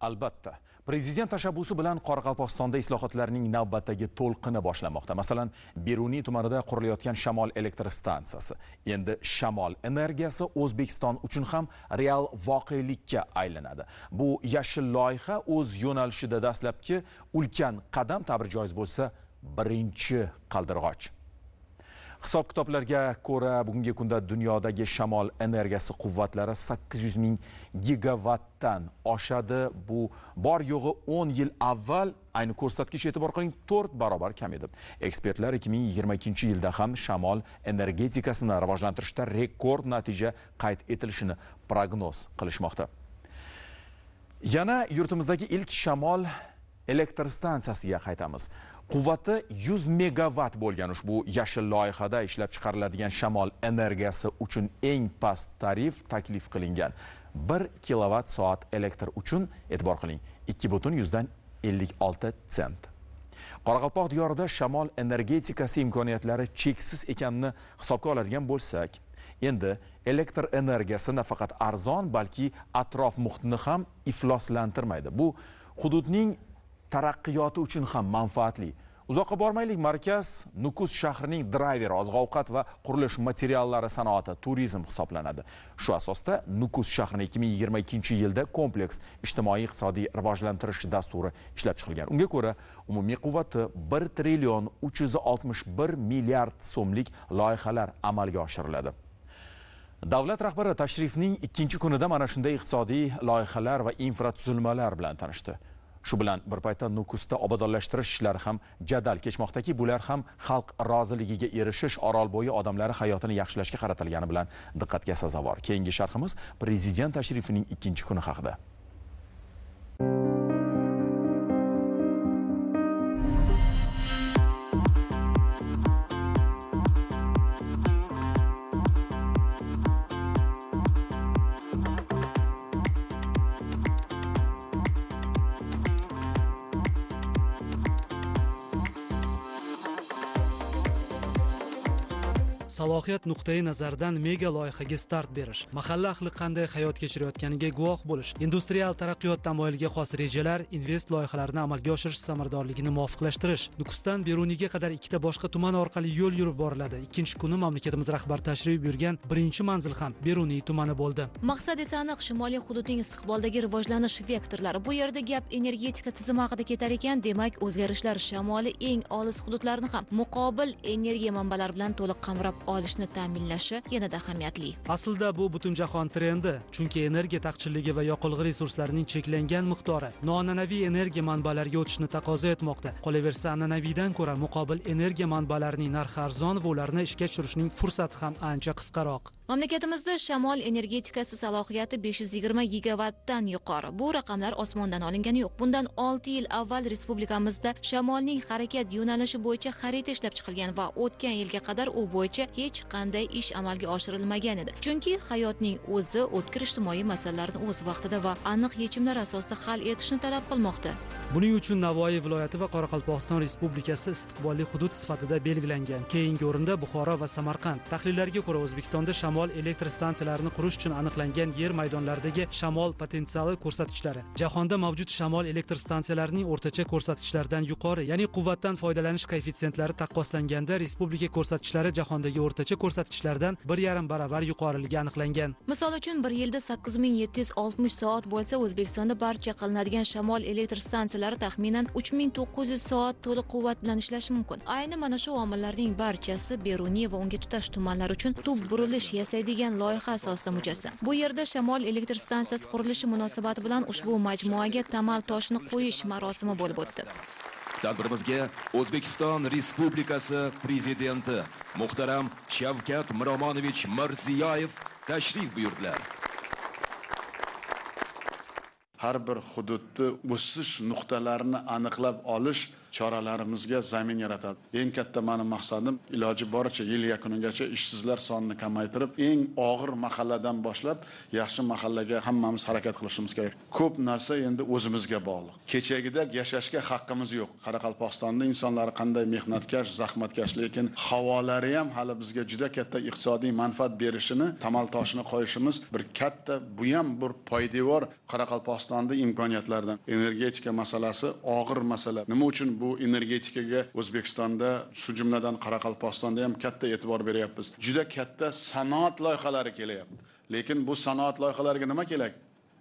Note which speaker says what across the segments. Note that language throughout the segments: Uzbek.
Speaker 1: albatta prezident tashabbusi bilan qoraqalpog'istonda islohotlarning navbatdagi to'lqini boshlanmoqda masalan beruniy tumanida qurilayotgan shamol elektr stansiyasi endi shamol energiyasi o'zbekiston uchun ham real voqelikka aylanadi bu yashil loyiha o'z yo'nalishida dastlabki ulkan qadam ta'bir joiz bo'lsa birinchi qaldirg'och hisob kitoblarga ko'ra bugungi kunda dunyodagi shamol energiyasi quvvatlari 800 ming gigavattdan oshadi bu bor yo'g'i 10 yil avval ayni ko'rsatkich e'tibor qiling 4 barobar kam edi ekspertlar 2022 yilda ham shamol energetikasini rivojlantirishda rekord natija qayd etilishini prognoz qilishmoqda yana yurtimizdagi ilk shamol elektr stansiyasiga qaytamiz quvvati 100 megavat bo'lgan ushbu yashil loyihada ishlab chiqariladigan shamol energiyasi uchun eng past tarif taklif qilingan 1 kilovatt soat elektr uchun e'tibor qiling 2,56 sent qoraqalpoq diyorida shamol energetikasi imkoniyatlari cheksiz ekanini hisobga oladigan bo'lsak endi elektr energiyasi nafaqat arzon balki atrof muhitni ham ifloslantirmaydi bu hududning taraqqiyoti uchun ham manfaatli uzoqqa bormaylik markaz nukus shahrining drayveri oziq ovqat va qurilish materiallari sanoati turizm hisoblanadi shu asosda nukus shahrini 2022 yilda kompleks ijtimoiy iqtisodiy rivojlantirish dasturi ishlab chiqilgan unga ko'ra umumiy quvvati 1 trillion 361 milliard so'mlik loyihalar amalga oshiriladi davlat rahbari tashrifning ikkinchi kunida mana shunday iqtisodiy loyihalar va infratuzilmalar bilan tanishdi shu bilan bir paytda nukusda obodonlashtirish ishlari ham jadal kechmoqdaki bular ham xalq roziligiga erishish orolbo'yi odamlari hayotini yaxshilashga qaratilgani bilan diqqatga sazovor keyingi sharhimiz prezident tashrifining ikkinchi kuni haqida
Speaker 2: salohiyat nuqtai nazaridan mega loyihaga start berish mahalla ahli qanday hayot kechirayotganiga guvoh bo'lish industrial taraqqiyot tamoyiliga xos rejalar invest loyihalarini amalga oshirish samaradorligini muvofiqlashtirish nukusdan beruniyga qadar ikkita boshqa tuman orqali yo'l yurib boriladi ikkinchi kuni mamlakatimiz rahbari tashrif buyurgan birinchi manzil ham beruniy tumani bo'ldi
Speaker 3: maqsad esa aniq shimoliy hududning istiqboldagi rivojlanish vektorlari bu yerda gap energetika tizimi haqida ketar ekan demak o'zgarishlar shamoli eng olis hududlarni ham muqobil energiya manbalari bilan to'liq qamrab olishni ta'minlashi yanada ahamiyatli
Speaker 2: aslida bu butunjahon trendi chunki energiya taqchilligi va yoqilg'i resurslarining cheklangan miqdori noan'anaviy energiya manbalariga o'tishni taqozo etmoqda qolaversa an'anaviydan ko'ra muqobil energiya manbalarining narxi arzon va ularni ishga tushirishning fursati ham ancha qisqaroq
Speaker 3: mamlakatimizda shamol energetikasi salohiyati besh yuz yigirma gigavatdan yuqori bu raqamlar osmondan olingani yo'q bundan olti yil avval respublikamizda shamolning harakat yo'nalishi bo'yicha xarita ishlab chiqilgan va o'tgan yilga qadar u bo'yicha hech qanday ish amalga oshirilmagan edi chunki hayotning o'zi o'tkir ijtimoiy masalalarni o'z vaqtida va aniq yechimlar asosida hal etishni talab qilmoqda
Speaker 2: buning uchun navoiy viloyati va qoraqalpog'iston respublikasi istiqbolli hudud sifatida belgilangan keyingi o'rinda buxoro va samarqand tahlillarga ko'ra o'zbekistonda shamol elektr stansiyalarini qurish uchun aniqlangan yer maydonlaridagi shamol potensiali ko'rsatkichlari jahonda mavjud shamol elektr stansiyalarining o'rtacha ko'rsatkichlaridan yuqori ya'ni quvvatdan foydalanish koeffitsientlari taqqoslanganda respublika ko'rsatkichlari jahondagi yildagi o'rtacha ko'rsatkichlardan bir yarim baravar yuqoriligi aniqlangan
Speaker 3: misol uchun bir yilda sakkiz ming yetti yuz oltmish soat bo'lsa o'zbekistonda barcha qilinadigan shamol elektr stansiyalari taxminan uch ming to'qqiz yuz soat to'liq quvvat bilan ishlashi mumkin ayni mana shu omillarning barchasi beruniy va unga tutash tumanlar uchun tub burilish yasaydigan loyiha asosida mujassam bu yerda shamol elektr stansiyasi qurilishi munosabati bilan ushbu majmuaga tamal toshini qo'yish marosimi bo'lib o'tdi
Speaker 1: tadbirimizga o'zbekiston respublikasi prezidenti muhtaram shavkat miromonovich mirziyoyev tashrif buyurdilar
Speaker 4: har bir hududni o'sish nuqtalarini aniqlab olish choralarimizga zamin yaratadi eng katta mani maqsadim iloji boricha yil yakunigacha ishsizlar sonini kamaytirib eng og'ir mahalladan boshlab yaxshi mahallaga hammamiz harakat qilishimiz kerak ko'p narsa endi o'zimizga bog'liq kechagidek yashashga haqqimiz yo'q qoraqalpog'istonni insonlari qanday mehnatkash zahmatkash lekin havolari ham hali bizga juda katta iqtisodiy manfaat berishini tamal toshini qo'yishimiz bir katta bu ham bir poydevor qoraqalpog'istonni imkoniyatlaridan energetika masalasi og'ir masala nima uchun bu energetikaga o'zbekistonda shu jumladan qoraqalpog'istonda ham katta e'tibor beryapmiz juda katta sanoat loyihalari kelyapti lekin bu sanoat loyihalariga nima kerak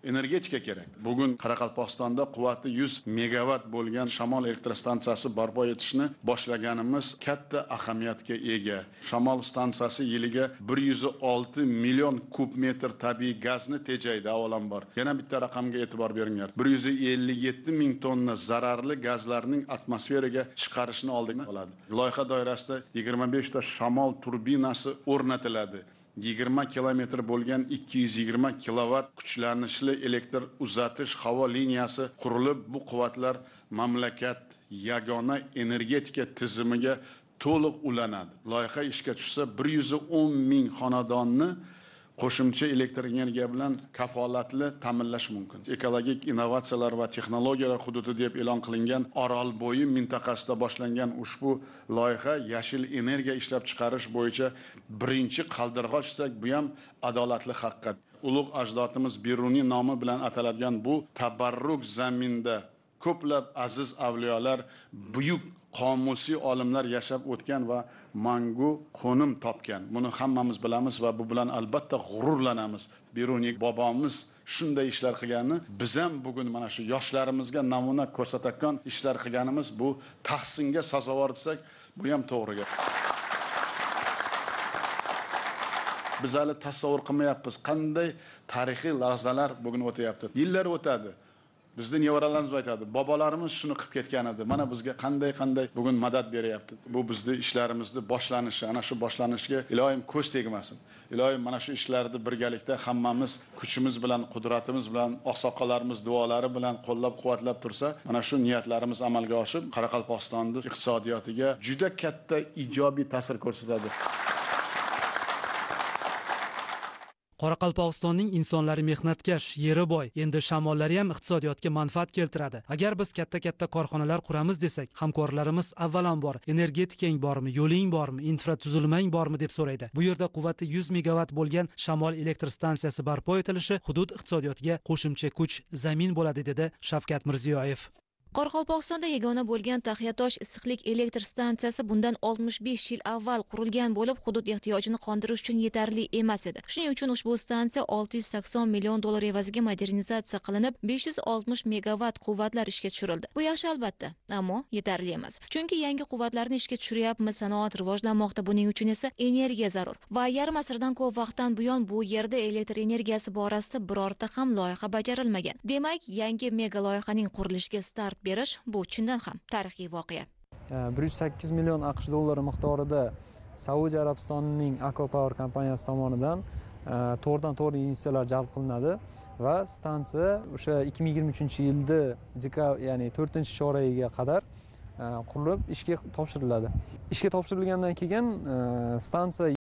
Speaker 4: energetika kerak bugun qoraqalpog'istonda quvvati yuz megavat bo'lgan shamol elektrostansiyasi barpo etishni boshlaganimiz katta ahamiyatga ega shamol stansiyasi yiliga bir yuz olti million kub metr tabiiy gazni tejaydi avvalambor yana bitta raqamga e'tibor beringlar bir yuz ellik yetti ming tonna zararli gazlarning atmosferaga chiqarishni oldini oladi loyiha doirasida yigirma beshta shamol turbinasi o'rnatiladi yigirma kilometr bo'lgan ikki yuz yigirma kilovatt kuchlanishli elektr uzatish havo liniyasi qurilib bu quvvatlar mamlakat yagona energetika tizimiga to'liq ulanadi loyiha ishga tushsa bir yuz o'n ming xonadonni qo'shimcha elektr energiya bilan kafolatli ta'minlash mumkin ekologik innovatsiyalar va texnologiyalar hududi deb e'lon qilingan orolbo'yi mintaqasida boshlangan ushbu loyiha yashil energiya ishlab chiqarish bo'yicha birinchi qaldirg'och desak bu ham adolatli haqiqat ulug' ajdodimiz beruniy nomi bilan ataladigan bu tabarruk zaminda ko'plab aziz avliyolar buyuk qomusiy olimlar yashab o'tgan va mangu qo'nim topgan buni hammamiz bilamiz va bu bilan albatta g'ururlanamiz beruniy bobomiz shunday ishlar qilganini biz ham bugun mana shu yoshlarimizga namuna ko'rsatayotgan ishlar qilganimiz bu tahsinga sazovor desak bu ham to'g'ri gap biz hali tasavvur qilmayapmiz qanday tarixiy lahzalar bugun o'tyapti yillar o'tadi bizni nevaralarimiz aytadi bobolarimiz shuni qilib ketgan edi mana bizga qanday qanday bugun madad beryapti bu bizni ishlarimizni boshlanishi ana shu boshlanishga iloyim ko'z tegmasin iloyim mana shu ishlarni birgalikda hammamiz kuchimiz bilan qudratimiz bilan oqsoqollarimiz duolari bilan qo'llab quvvatlab tursa mana shu niyatlarimiz amalga oshib qoraqalpog'istonni iqtisodiyotiga juda katta ijobiy ta'sir ko'rsatadi
Speaker 2: qoraqalpog'istonning insonlari mehnatkash yeri boy endi shamollari ham iqtisodiyotga manfaat keltiradi agar biz katta katta korxonalar quramiz desak hamkorlarimiz avvalambor energetikang bormi yo'ling bormi infratuzilmang bormi deb so'raydi bu yerda quvvati yuz megavat bo'lgan shamol elektr stansiyasi barpo etilishi hudud iqtisodiyotiga qo'shimcha kuch zamin bo'ladi dedi shavkat mirziyoyev
Speaker 3: qoraqalpog'istonda yagona bo'lgan taxiatosh issiqlik elektr stansiyasi bundan 65 yil avval qurilgan bo'lib hudud ehtiyojini qondirish uchun yetarli emas edi shuning uchun ushbu stansiya 680 million dollar evaziga modernizatsiya qilinib 560 megavat quvvatlar ishga tushirildi bu yaxshi albatta ammo yetarli emas chunki yangi quvvatlarni ishga tushiryapmiz sanoat rivojlanmoqda buning uchun esa energiya zarur va yarim asrdan ko'p vaqtdan buyon bu yerda elektr energiyasi borasida birorta ham loyiha bajarilmagan demak yangi mega loyihaning qurilishiga start ruxsat berish bu chindan ham tarixiy voqea
Speaker 2: bir yuz sakkiz million aqsh dollari miqdorida saudiya arabistonining akopower kompaniyasi tomonidan to'g'ridan to'g'ri investitsiyalar jalb qilinadi va stansiya o'sha ikki ming yigirma uchinchi yilni dekabr ya'ni to'rtinchi choragiga qadar qurilib ishga topshiriladi ishga topshirilgandan keyin stansiya